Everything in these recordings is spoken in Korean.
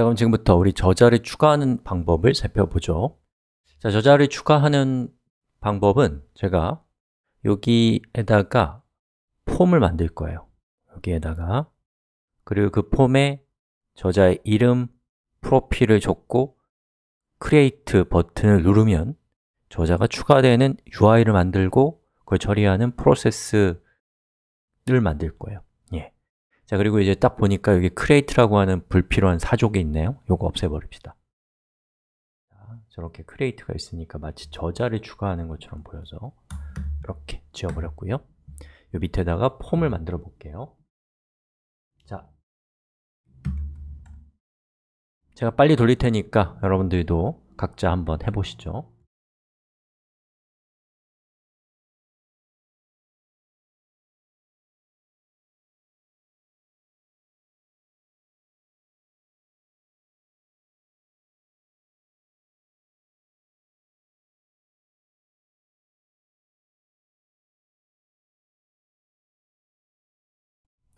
자, 그럼 지금부터 우리 저자를 추가하는 방법을 살펴보죠. 자, 저자를 추가하는 방법은 제가 여기에다가 폼을 만들 거예요. 여기에다가 그리고 그 폼에 저자의 이름, 프로필을 적고 c r e a t 버튼을 누르면 저자가 추가되는 UI를 만들고 그걸 처리하는 프로세스를 만들 거예요. 자, 그리고 이제 딱 보니까 여기 create라고 하는 불필요한 사족이 있네요 요거 없애버립시다 자, 저렇게 create가 있으니까 마치 저자를 추가하는 것처럼 보여서 이렇게 지워버렸고요 요 밑에다가 폼을 만들어 볼게요 자, 제가 빨리 돌릴 테니까 여러분들도 각자 한번 해보시죠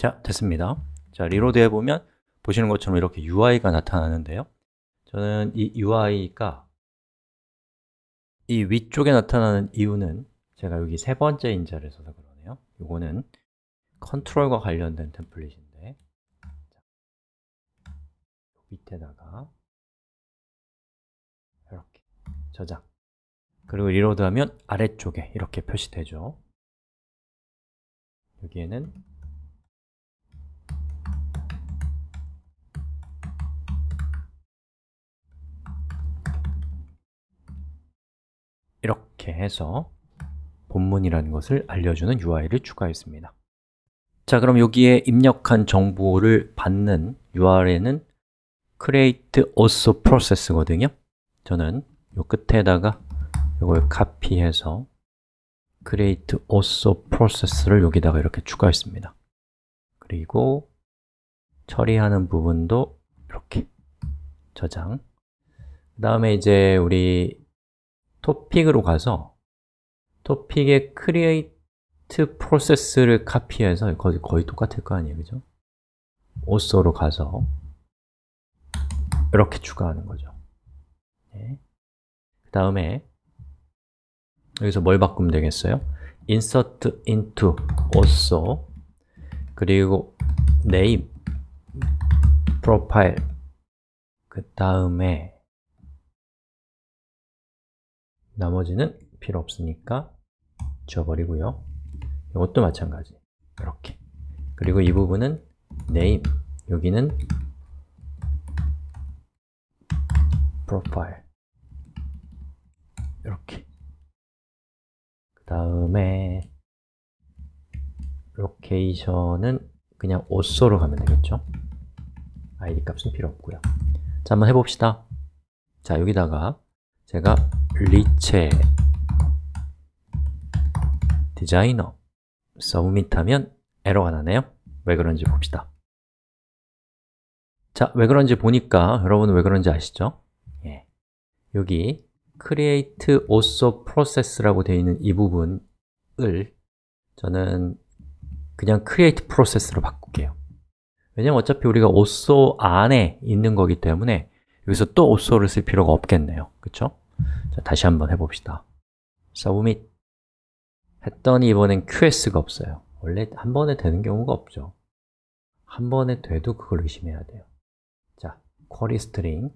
자, 됐습니다. 자, 리로드 해보면 보시는 것처럼 이렇게 UI가 나타나는데요. 저는 이 UI가 이 위쪽에 나타나는 이유는 제가 여기 세 번째 인자를 써서 그러네요. 이거는 컨트롤과 관련된 템플릿인데 밑에다가 이렇게 저장 그리고 리로드하면 아래쪽에 이렇게 표시되죠. 여기에는 이렇게 해서 본문이라는 것을 알려주는 UI를 추가했습니다 자, 그럼 여기에 입력한 정보를 받는 URL은 create also process거든요 저는 요 끝에다가 이걸 카피해서 create also process를 여기다가 이렇게 추가했습니다 그리고 처리하는 부분도 이렇게 저장 그 다음에 이제 우리 토픽으로 가서 토픽의 create 프로세스를 카피해서 거의, 거의 똑같을 거 아니에요, 그죠? a u t o 로 가서 이렇게 추가하는 거죠. 네. 그 다음에 여기서 뭘 바꾸면 되겠어요? insert into a u t o 그리고 name profile 그 다음에 나머지는 필요 없으니까 지워버리고요 이것도 마찬가지 이렇게 그리고 이 부분은 name 여기는 profile 이렇게 그 다음에 로케이션은 그냥 옷소로 가면 되겠죠 id 값은 필요 없고요 자 한번 해봅시다 자 여기다가 제가 리체 디자이너 서브밋하면 에러가 나네요 왜 그런지 봅시다 자, 왜 그런지 보니까 여러분 왜 그런지 아시죠? 예. 여기 create also process라고 되어 있는 이 부분을 저는 그냥 create process로 바꿀게요 왜냐면 어차피 우리가 also 안에 있는 거기 때문에 여기서 또 also를 쓸 필요가 없겠네요 그쵸? 자, 다시 한번 해봅시다. submit 했더니 이번엔 qs가 없어요. 원래 한 번에 되는 경우가 없죠. 한 번에 돼도 그걸 의심해야 돼요. 자, query string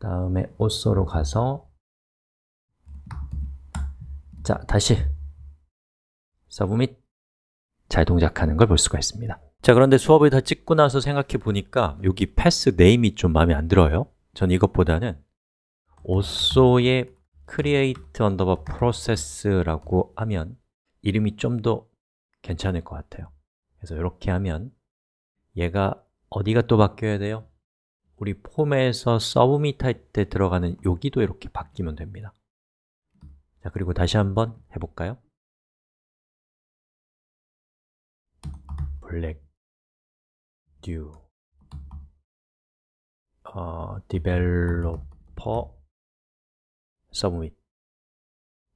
다음에 also로 가서 자, 다시 submit 잘 동작하는 걸 볼 수가 있습니다. 자, 그런데 수업을 다 찍고 나서 생각해 보니까 여기 패스 네임이 좀 마음에 안 들어요. 전 이것보다는 오쏘의 create 언더바 process라고 하면 이름이 좀 더 괜찮을 것 같아요 그래서 이렇게 하면 얘가 어디가 또 바뀌어야 돼요? 우리 폼에서 서브밋 할때 들어가는 여기도 이렇게 바뀌면 됩니다 자, 그리고 다시 한번 해볼까요? 블랙 듀 어, 디벨로퍼 서브 b m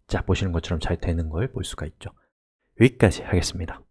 자, 보시는 것처럼 잘 되는 걸 볼 수가 있죠. 여기까지 하겠습니다.